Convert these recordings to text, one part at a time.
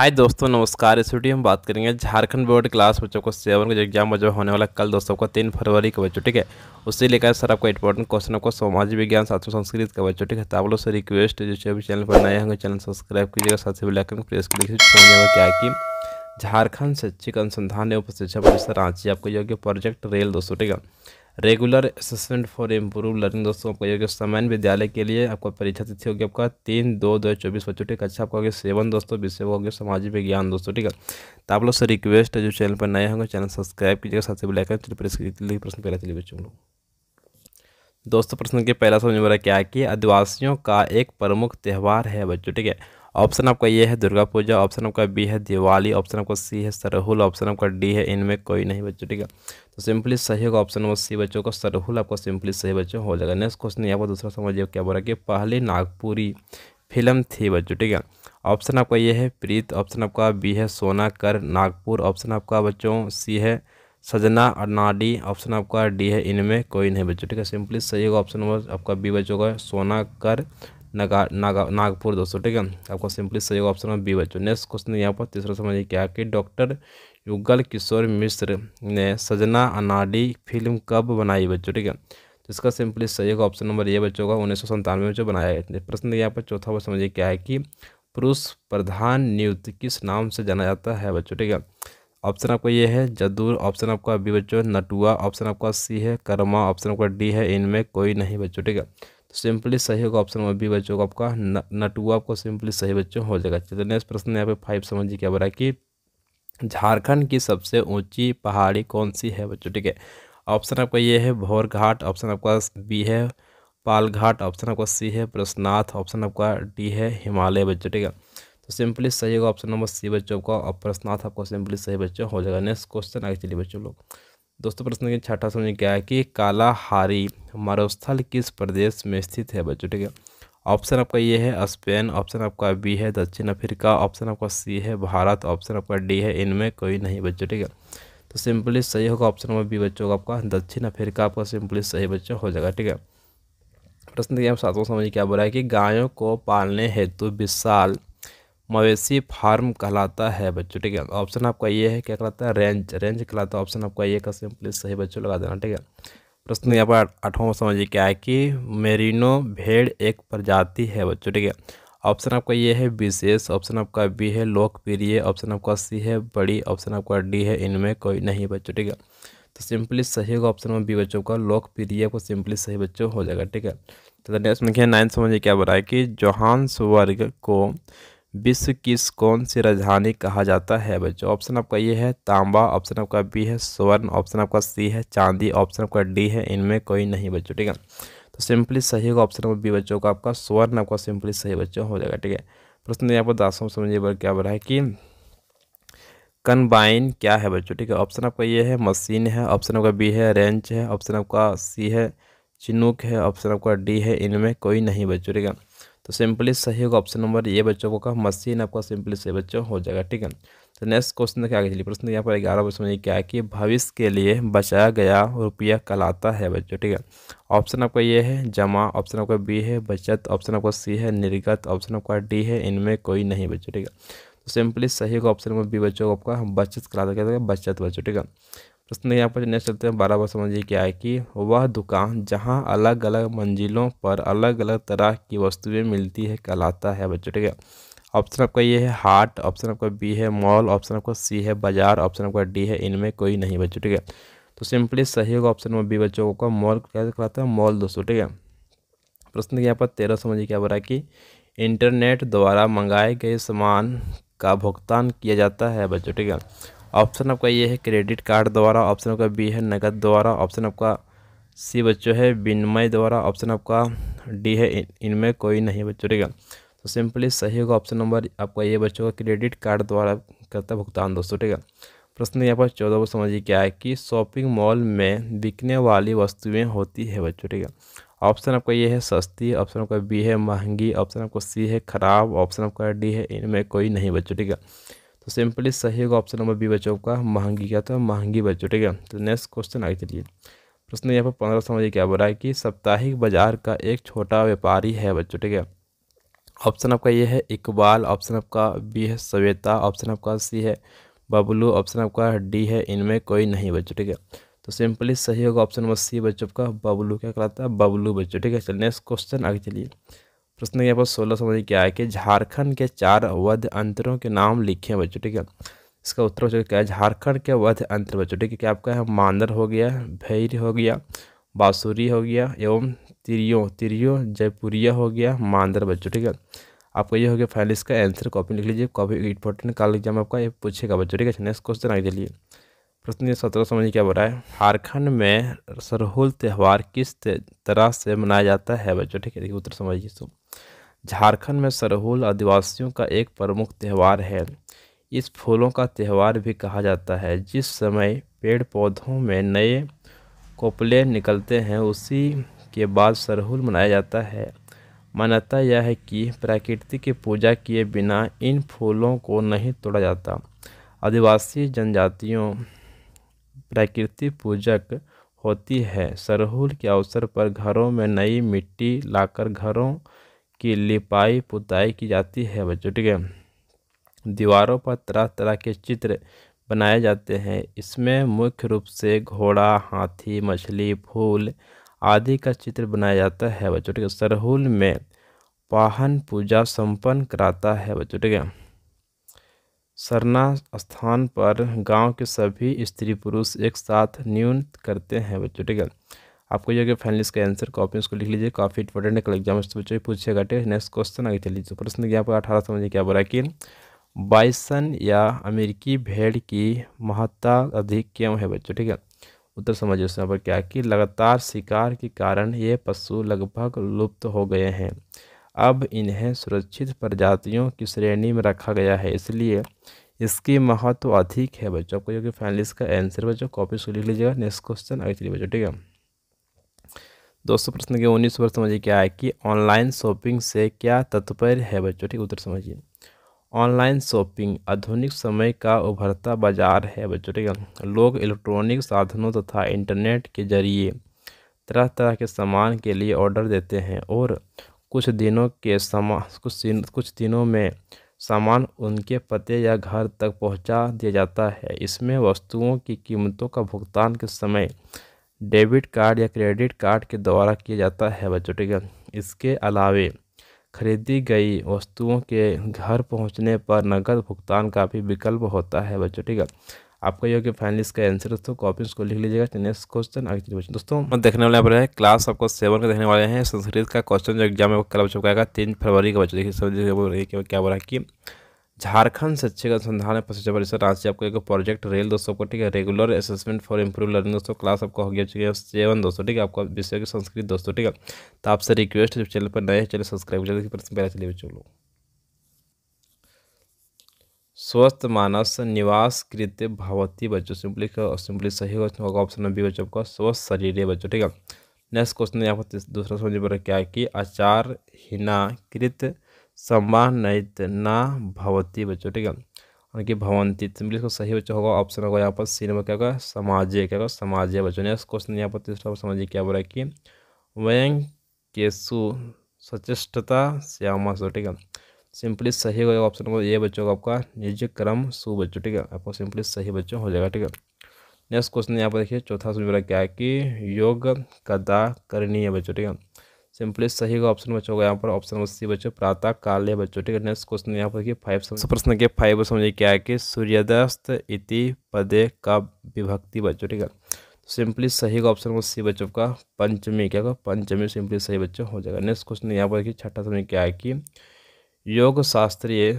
हाय दोस्तों नमस्कार इस वीडियो में बात करेंगे झारखंड बोर्ड क्लास बच्चों को सेवन का जो एग्जाम जो होने वाला कल दोस्तों को तीन फरवरी का बच्चों ठीक है उसी लेकर सर आपका इंपॉर्टेंट क्वेश्चन आपको सामाजिक विज्ञान साथ में संस्कृत का बच्चों ठीक है तो आप लोग से रिक्वेस्ट जो है चैनल पर नए होंगे चैनल सब्सक्राइब कीजिएगा साथ ही बेलाइकन प्रेस कीजिएगा क्या कि झारखंड शैक्षिक अनुसंधान एवं शिक्षा परिषद रांची आपको योग्य प्रोजेक्ट रेल दोस्तों ठीक है regular assessment for improve learning दोस्तों आपका योग्य सामान्य विद्यालय के लिए आपका परीक्षा तिथि होगी आपका तीन दो दो हज़ार चौबीस बच्चों ठीक अच्छा आपका होगा सेवन दोस्तों विषय हो गया सामाजिक विज्ञान दोस्तों ठीक है तो आप लोग से रिक्वेस्ट है जो चैनल पर नए होंगे चैनल सब्सक्राइब कीजिएगा साथ ही बुलाकर प्रश्न पहले चलिए बच्चों लोग दोस्तों प्रश्न के पहला समझ में क्या कि आदिवासियों का एक प्रमुख त्यौहार है बच्चों ठीक है ऑप्शन आपका ये है दुर्गा पूजा ऑप्शन आपका बी है दिवाली ऑप्शन आपका सी है सरहुल ऑप्शन आपका डी है इनमें कोई नहीं बच्चों ठीक है तो सिंपली सही होगा ऑप्शन नंबर सी बच्चों का सरहुल आपका सिंपली सही बच्चों हो जाएगा नेक्स्ट क्वेश्चन यहाँ पर दूसरा समझिए क्या बोला कि पहली नागपुरी फिल्म थी बच्चों ठीक है ऑप्शन आपका ये है प्रीत ऑप्शन आपका बी है सोना कर नागपुर ऑप्शन आपका बच्चों सी है सजना और नाडी ऑप्शन आपका डी है इनमें कोई नहीं बच्चों ठीक है सिंपली सही होगा ऑप्शन नंबर आपका बी बच्चों का सोना कर नागा नागा नागपुर दोस्तों ठीक है आपका सिंपली सही ऑप्शन है बी बच्चों नेक्स्ट क्वेश्चन यहाँ पर तीसरा समझिए क्या कि डॉक्टर युगल किशोर मिश्र ने सजना अनाडी फिल्म कब बनाई बच्चों ठीक है तो इसका सिंपली सही होगा ऑप्शन नंबर ये बच्चों का उन्नीस सौ में जो बनाया गया प्रश्न यहाँ पर चौथा वो समझिए क्या है कि पुरुष प्रधान नियुक्त किस नाम से जाना जाता है बच्चों ठीक है ऑप्शन आपका ये है जदूर ऑप्शन आपका बी बच्चों नटुआ ऑप्शन आपका सी है कर्मा ऑप्शन आपका डी है इनमें कोई नहीं बच्चों ठीक है सिंपली सही होगा ऑप्शन नंबर बी बच्चों का आपका नटुआ आपको सिंपली सही बच्चों हो जाएगा चलिए नेक्स्ट प्रश्न यहाँ पे फाइव समझिए क्या बोला कि झारखंड की सबसे ऊंची पहाड़ी कौन सी है बच्चों ठीक है ऑप्शन आपका ये है भोर घाट ऑप्शन आपका बी है पाल घाट ऑप्शन आपका सी है प्रश्नाथ ऑप्शन आपका डी है हिमालय बच्चों ठीक है तो सिंपली सही होगा ऑप्शन नंबर सी बच्चों का और प्रश्नाथ आपको सिंपली सही बच्चों हो जाएगा नेक्स्ट क्वेश्चन आगे चलिए बच्चों लोग दोस्तों प्रश्न के छठा समझ क्या है कि कालाहारी मरुस्थल किस प्रदेश में स्थित है बच्चों ठीक है ऑप्शन आपका ये है स्पेन ऑप्शन आपका बी है दक्षिण अफ्रीका ऑप्शन आपका सी है भारत ऑप्शन आपका डी है इनमें कोई नहीं बच्चों ठीक है तो सिंपली सही होगा ऑप्शन नंबर बी बच्चों का आपका दक्षिण अफ्रीका आपका सिंपली सही बच्चा हो जाएगा ठीक है प्रश्न देखिए हम सातवां समझिए क्या बोला है कि गायों को पालने हेतु विशाल मवेशी फार्म कहलाता है बच्चों ठीक है ऑप्शन आपका ये है क्या कहलाता है रेंज रेंज कहलाता है ऑप्शन आपका ये का सिंपली सही बच्चों लगा देना ठीक है प्रश्न यहाँ पर आठवां समझिए क्या है कि मेरिनो भेड़ एक प्रजाति है बच्चों ठीक है ऑप्शन आपका ये है विशेष ऑप्शन आपका बी है लोकप्रिय ऑप्शन आपका सी है बड़ी ऑप्शन आपका डी है इनमें कोई नहीं बच्चों ठीक है तो सिंपली सही होगा ऑप्शन में बी बच्चों का लोकप्रिय को सिंपली सही बच्चों हो जाएगा ठीक है तो नेक्स्ट में क्या नाइन्थ समझिए क्या बताया कि जोहान्स वर्ग को विश्व किस कौन सी राजधानी कहा जाता है बच्चों ऑप्शन आपका ये है तांबा ऑप्शन आपका बी है स्वर्ण ऑप्शन आपका सी है चांदी ऑप्शन आपका डी है इनमें कोई नहीं बच्चों ठीक है तो सिंपली सही होगा ऑप्शन नंबर बी बच्चों का आपका स्वर्ण आपका सिंपली सही बच्चों हो जाएगा ठीक है प्रश्न यहाँ पर दासों समझिए बार क्या बोला है कि कन्बाइन क्या है बच्चों ठीक है ऑप्शन आपका ये है मशीन है ऑप्शन आपका बी है रेंच है ऑप्शन आपका सी है चिनुक है ऑप्शन आपका डी है इनमें कोई नहीं बच्चों ठीक है तो सिंपली सही होगा ऑप्शन नंबर ए बच्चों का मशीन आपका सिंपली सही बच्चों हो जाएगा ठीक है तो नेक्स्ट क्वेश्चन देखिए आगे चलिए प्रश्न यहाँ पर ग्यारह बच्चों में क्या है कि भविष्य के लिए बचाया गया रुपया कहलाता है बच्चों ठीक है ऑप्शन आपका ये है जमा ऑप्शन आपका बी है बचत ऑप्शन आपका सी है निर्गत ऑप्शन आपका डी है इनमें कोई नहीं बच्चों ठीक है तो सिंपली सही होगा ऑप्शन नंबर बी बच्चों को आपका बचत कहलाता क्या बचत बच्चों ठीक है प्रश्न यहाँ पर नेक्स्ट चलते हैं बारह बार समझिए क्या है कि वह दुकान जहाँ अलग अलग मंजिलों पर अलग अलग तरह की वस्तुएं मिलती है कहलाता है बच्चों ठीक है ऑप्शन आपका ये है हार्ट ऑप्शन आपका बी है मॉल ऑप्शन आपका सी है बाजार ऑप्शन आपका डी है इनमें कोई नहीं बच्चों ठीक है तो सिंपली सही होगा ऑप्शन नंबर बी बच्चों का मॉल क्या कहलाता है मॉल दोस्तों ठीक है प्रश्न यहाँ पर तेरह समझिए क्या बोला कि इंटरनेट द्वारा मंगाए गए सामान का भुगतान किया जाता है बच्चों ठीक है ऑप्शन आपका ये है क्रेडिट कार्ड द्वारा ऑप्शन आपका बी है नकद द्वारा ऑप्शन आपका सी बच्चों है विनिमय द्वारा ऑप्शन आपका डी है इनमें कोई नहीं बच्चों ठीक है तो सिंपली सही होगा ऑप्शन नंबर आपका ये बच्चों का क्रेडिट कार्ड द्वारा करता भुगतान दोस्तों ठीक है प्रश्न यहाँ पर चौदह को समझिए क्या है कि शॉपिंग मॉल में बिकने वाली वस्तुएं होती है बच्चों ठीक है ऑप्शन आपका ये है सस्ती ऑप्शन आपका बी है महंगी ऑप्शन आपका सी है ख़राब ऑप्शन आपका डी है इनमें कोई नहीं बच्चों ठीक है तो सिंपली सही होगा ऑप्शन नंबर बी बच्चों का महंगी क्या था तो महंगी बच्चों ठीक है तो नेक्स्ट क्वेश्चन आगे चलिए प्रश्न यहाँ पर पंद्रह समझिए क्या बोला है कि साप्ताहिक बाजार का एक छोटा व्यापारी है बच्चों ठीक है ऑप्शन आपका ये है इकबाल ऑप्शन आपका बी है सवेता ऑप्शन आपका सी है बबलू ऑप्शन आपका डी है इनमें कोई नहीं बच्चों ठीक है तो सिंपली सही होगा ऑप्शन नंबर सी बच्चों का बबलू क्या कहलाता है बबलू बच्चों ठीक है चलिए नेक्स्ट क्वेश्चन आगे चलिए प्रश्न यहाँ पर सोलह समझ क्या है कि झारखंड के चार वध अंतरों के नाम लिखे हैं बच्चों ठीक है इसका उत्तर हो क्या है झारखंड के वध अंतर बच्चों ठीक है क्या आपका है मांदर हो गया भैर हो गया बाँसुरी हो गया एवं तिरियो तिरियो जयपुरिया हो गया मांदर बच्चों ठीक है आपका ये हो गया फाइनल इसका आंसर कॉपी लिख लीजिए कॉपी इंपॉर्टेंट काल एग्जाम आपका ये पूछेगा बच्चों ठीक है नेक्स्ट क्वेश्चन आगे चलिए प्रश्न सत्रह समझिए क्या बोला है झारखंड में सरहुल त्यौहार किस तरह से मनाया जाता है बच्चों ठीक है देखिए उत्तर समझिए सो झारखंड में सरहुल आदिवासियों का एक प्रमुख त्यौहार है इस फूलों का त्यौहार भी कहा जाता है जिस समय पेड़ पौधों में नए कोपले निकलते हैं उसी के बाद सरहुल मनाया जाता है मान्यता यह है कि प्रकृति की पूजा किए बिना इन फूलों को नहीं तोड़ा जाता आदिवासी जनजातियों प्रकृति पूजक होती है सरहुल के अवसर पर घरों में नई मिट्टी लाकर घरों की लिपाई पुताई की जाती है बुजुर्ग दीवारों पर तरह तरह के चित्र बनाए जाते हैं इसमें मुख्य रूप से घोड़ा हाथी मछली फूल आदि का चित्र बनाया जाता है बुजुर्ग सरहुल में पाहन पूजा संपन्न कराता है बुजुर्ग सरना स्थान पर गांव के सभी स्त्री पुरुष एक साथ न्यून करते हैं बच्चों ठीक है आपको ये फाइनल इसका आंसर कॉपी उसको लिख लीजिए काफ़ी इंपॉर्टेंट है कल एग्जाम से बच्चों पूछेगा ठीक नेक्स्ट क्वेश्चन आगे चलिए प्रश्न किया अठारह समझिए क्या बोला कि बाइसन या अमेरिकी भेड़ की महत्ता अधिक क्यों है बच्चों ठीक है उत्तर समझिए उस यहाँ पर क्या कि लगातार शिकार के कारण ये पशु लगभग लुप्त हो गए हैं अब इन्हें सुरक्षित प्रजातियों की श्रेणी में रखा गया है इसलिए इसकी महत्व अधिक है बच्चों आपको जो फाइनल इसका आंसर बच्चों कॉपी से लिख लीजिएगा नेक्स्ट क्वेश्चन आगे चलिए बच्चों ठीक है दोस्तों प्रश्न के उन्नीस पर समझिए क्या है कि ऑनलाइन शॉपिंग से क्या तत्पर्य है बच्चों ठीक उत्तर समझिए ऑनलाइन शॉपिंग आधुनिक समय का उभरता बाजार है बच्चों ठीक है लोग इलेक्ट्रॉनिक साधनों तथा इंटरनेट के जरिए तरह तरह के सामान के लिए ऑर्डर देते हैं और कुछ दिनों के समा कुछ दिन कुछ दिनों में सामान उनके पते या घर तक पहुंचा दिया जाता है इसमें वस्तुओं की कीमतों का भुगतान के समय डेबिट कार्ड या क्रेडिट कार्ड के द्वारा किया जाता है बच्चों ठीक है इसके अलावे खरीदी गई वस्तुओं के घर पहुंचने पर नकद भुगतान का भी विकल्प होता है बच्चों ठीक है आपका योग्य फाइनल इसका आंसर दोस्तों कॉपी उसको लिख लीजिएगा नेक्स्ट तो क्वेश्चन आगे क्वेश्चन दोस्तों मैं देखने वाले पर क्लास आपको सेवन का देखने वाले हैं संस्कृत का क्वेश्चन जो एग्जाम में कल बच्चों का आएगा तीन फरवरी का बच्चों देखिए क्या बोला कि झारखंड शैक्षिक अनुसंधान प्रशिक्षण परिषद रांची आपको एक प्रोजेक्ट रेल दोस्तों को ठीक है regular assessment for improve learning दोस्तों क्लास आपको हो गया है सेवन दोस्तों ठीक है आपको विषय की संस्कृत दोस्तों ठीक है तो आपसे रिक्वेस्ट है चैनल पर नए चैनल सब्सक्राइब कर पहले चलिए चलो स्वस्थ मानस निवास कृत्य भवती बच्चों सिंपली सिंपली सही क्वेश्चन होगा ऑप्शन नंबर बी बच्चों आपका स्वस्थ शरीर है बच्चों ठीक है नेक्स्ट क्वेश्चन यहाँ पर दूसरा समझ पर क्या है कि आचार हिना कृत सम्मानित ना भवती बच्चों ठीक है उनकी भवंती सिंपली इसका सही बच्चों होगा ऑप्शन होगा यहाँ पर सी नंबर क्या होगा समाजे क्या होगा समाजे बच्चों नेक्स्ट क्वेश्चन यहाँ पर तीसरा समझिए क्या बोला कि व्यंग केसु सचेष्टता श्यामा सो ठीक है सिंपली सही होगा ऑप्शन नंबर ए बच्चों का आपका निज क्रम सु बच्चों ठीक है आपको सिंपली सही बच्चों हो जाएगा ठीक है नेक्स्ट क्वेश्चन यहाँ पर देखिए चौथा सूचना मेरा क्या है कि योग कदा करनी है बच्चों ठीक है सिंपली सही का ऑप्शन बच्चों का यहाँ पर ऑप्शन नंबर सी बच्चों प्रातः काल है बच्चों ठीक है नेक्स्ट क्वेश्चन यहाँ पर देखिए फाइव प्रश्न के फाइव समझिए क्या है कि सूर्यदस्त इति पदे का विभक्ति बच्चों ठीक है तो सिंपली सही का ऑप्शन नंबर सी बच्चों का पंचमी क्या होगा पंचमी सिंपली सही बच्चों हो जाएगा नेक्स्ट क्वेश्चन यहाँ पर देखिए छठा समझिए क्या है कि योग शास्त्रीय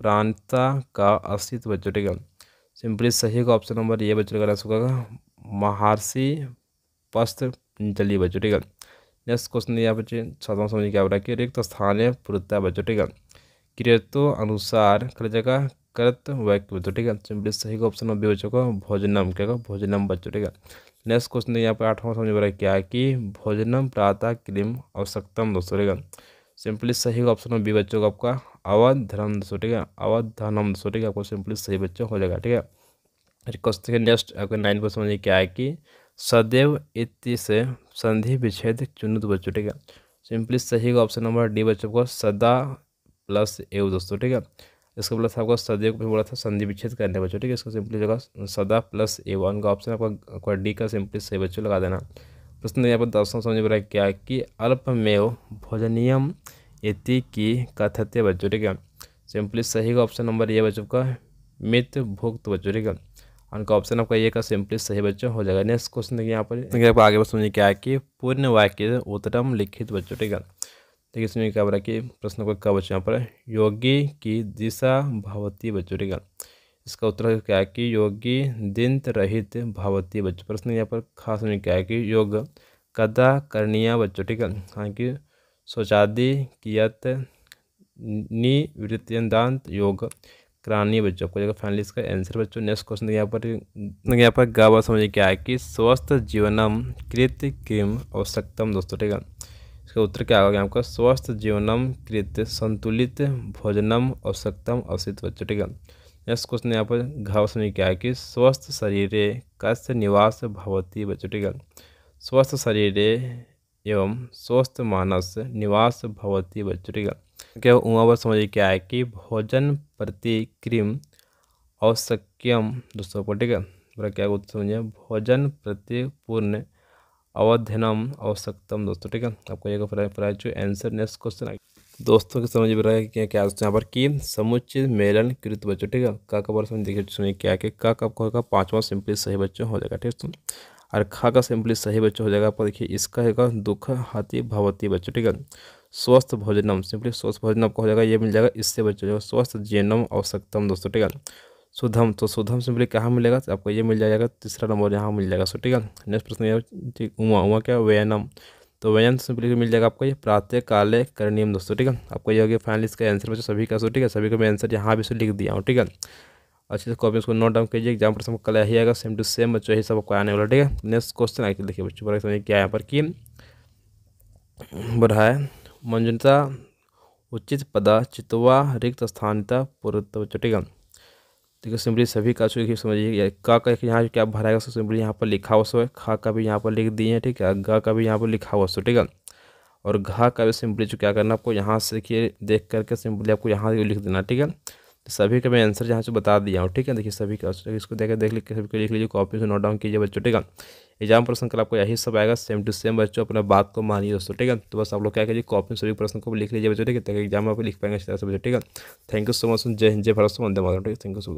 प्रांता का अस्तित्व जुटेगा सिंपली सही का ऑप्शन नंबर ये बच्चों का आंसर होगा महर्षि पस्त पंजलि बजुटेगा नेक्स्ट क्वेश्चन यहाँ पर छात्रों समझ क्या बोला कि रिक्त स्थानीय पुरुत्ता बजुटेगा क्रियतो अनुसार खर्चा का करत वाक्य बजुटेगा सिंपली सही का ऑप्शन नंबर बी बच्चों का भोजनम क्या भोजनम बजुटेगा नेक्स्ट क्वेश्चन यहाँ पर आठवां समझ बोला क्या कि भोजनम प्रातः क्रीम आवश्यकतम दोस्तों सिंपली सही ऑप्शन में बी बच्चों का आपका अवध धर्म दसो ठीक है अवध धर्म दसो ठीक है आपको सिंपली सही बच्चों हो जाएगा ठीक है क्वेश्चन के नेक्स्ट आपके नाइन क्वेश्चन समझिए क्या है कि सदैव इति से संधि विच्छेद चुनित बच्चों ठीक है सिंपली सही का ऑप्शन नंबर डी बच्चों को सदा प्लस एव दोस्तों ठीक है इसका प्लस आपको सदैव को बोला था संधि विच्छेद करने बच्चों ठीक है इसका सिंपली जगह सदा प्लस एवन का ऑप्शन आपका डी का सिंपली सही बच्चों लगा देना प्रश्न यहाँ पर दर्शन समझ में क्या कि अल्पमेव भोजनीयम इति की कथते बच्चों ठीक है सिंपली सही का ऑप्शन नंबर ये बच्चों का मित भुक्त बच्चों ठीक है उनका ऑप्शन आपका ये का सिंपली सही बच्चों हो जाएगा नेक्स्ट क्वेश्चन देखिए यहाँ पर आपको आगे समझिए क्या है कि पूर्ण वाक्य उत्तरम लिखित बच्चों ठीक है देखिए इसमें क्या बोला कि प्रश्न को क्या बच्चों यहाँ पर योगी की दिशा भवती बच्चों ठीक है इसका उत्तर क्या है कि योगी दिंत रहित भावती बच्चों प्रश्न यहाँ पर खास में क्या है कि योग कदा करणीय बच्चों ठीक है हाँ कि शौचादि कियत निवृत्तियंदांत योग करानी बच्चों को फाइनली इसका आंसर बच्चों नेक्स्ट क्वेश्चन यहाँ पर यहाँ पर गावा समझ क्या है कि स्वस्थ जीवनम कृत किम आवश्यकतम दोस्तों ठीक है इसका उत्तर क्या होगा आपका स्वस्थ जीवनम कृत संतुलित भोजनम आवश्यकतम अवसित बच्चों ठीक है नेक्स्ट क्वेश्चन यहाँ पर घाव में क्या है कि स्वस्थ शरीर कस्य निवास भवती बचुटिकल स्वस्थ शरीर एवं स्वस्थ मानस निवास भवती बचुटिकल क्या वहाँ पर समझिए क्या है कि भोजन प्रति प्रतिक्रिम औशक्यम दोस्तों को ठीक है पूरा क्या समझिए भोजन प्रति पूर्ण अवध्यनम आवश्यकतम दोस्तों ठीक है आपको एक पूरा आंसर नेक्स्ट क्वेश्चन आगे दोस्तों के समझ में रहेगा कि क्या दोस्तों यहाँ पर कि समुचित मेलन कृत बच्चों ठीक है का का बारे में देखिए सुनिए क्या कि का कब होगा पाँचवा सिंपली सही बच्चों हो जाएगा ठीक है और खा का सिंपली सही बच्चों हो जाएगा आपको देखिए इसका होगा दुख हाथी भवती बच्चों ठीक है स्वस्थ भोजनम सिंपली स्वस्थ भोजन आपको हो जाएगा ये मिल जाएगा इससे बच्चों जो स्वस्थ जीर्णम आवश्यकतम दोस्तों ठीक है सुधम तो सुधम सिंपली कहाँ मिलेगा आपको ये मिल जाएगा तीसरा नंबर यहाँ मिल जाएगा सो ठीक है नेक्स्ट प्रश्न ठीक उमा उमा क्या वैनम तो व्यंजन सिंपली मिल जाएगा आपको ये प्रातः काले करणियम दोस्तों ठीक है आपको ये हो गया फाइनल इसका आंसर बच्चों सभी का सो ठीक है सभी का मैं आंसर यहाँ भी लिख दिया हूँ ठीक है अच्छे से कॉपी उसको नोट डाउन कीजिए एग्जाम पर कल यही आएगा सेम टू सेम बच्चों यही सब आपको आने वाला ठीक है नेक्स्ट क्वेश्चन आगे देखिए बच्चों पर समझिए क्या यहाँ पर कि बढ़ाए मंजुनता उचित पदा चितवा रिक्त स्थानता पूर्वत्व बच्चों ठीक है देखिए सिंपली सभी का चुके समझिए का का यहाँ क्या भरा सो सिंपली यहाँ पर लिखा हुआ सो है खा का भी यहाँ पर लिख दिए हैं ठीक है गा का भी यहाँ पर लिखा हुआ सो ठीक है और घा का भी सिंपली जो क्या करना आपको यहाँ से देखिए देख करके सिंपली आपको यहाँ लिख देना ठीक है तो सभी का मैं आंसर यहाँ से बता दिया हूँ ठीक है देखिए सभी का इसको देखकर देख लिख सभी को लिख लीजिए कॉपी से नोट डाउन कीजिए बच्चों ठीक है एग्जाम प्रश्न कल आपको यही सब आएगा सेम टू सेम बच्चों अपना बात को मानिए दोस्तों ठीक है तो बस आप लोग क्या करिए कॉपी सभी प्रश्न को लिख लीजिए बच्चों ठीक है ताकि एग्जाम आप लिख पाएंगे अच्छी तरह से बच्चों ठीक है थैंक यू सो मच जय हिंद जय भारत वंदे मातरम ठीक है थैंक यू सो मच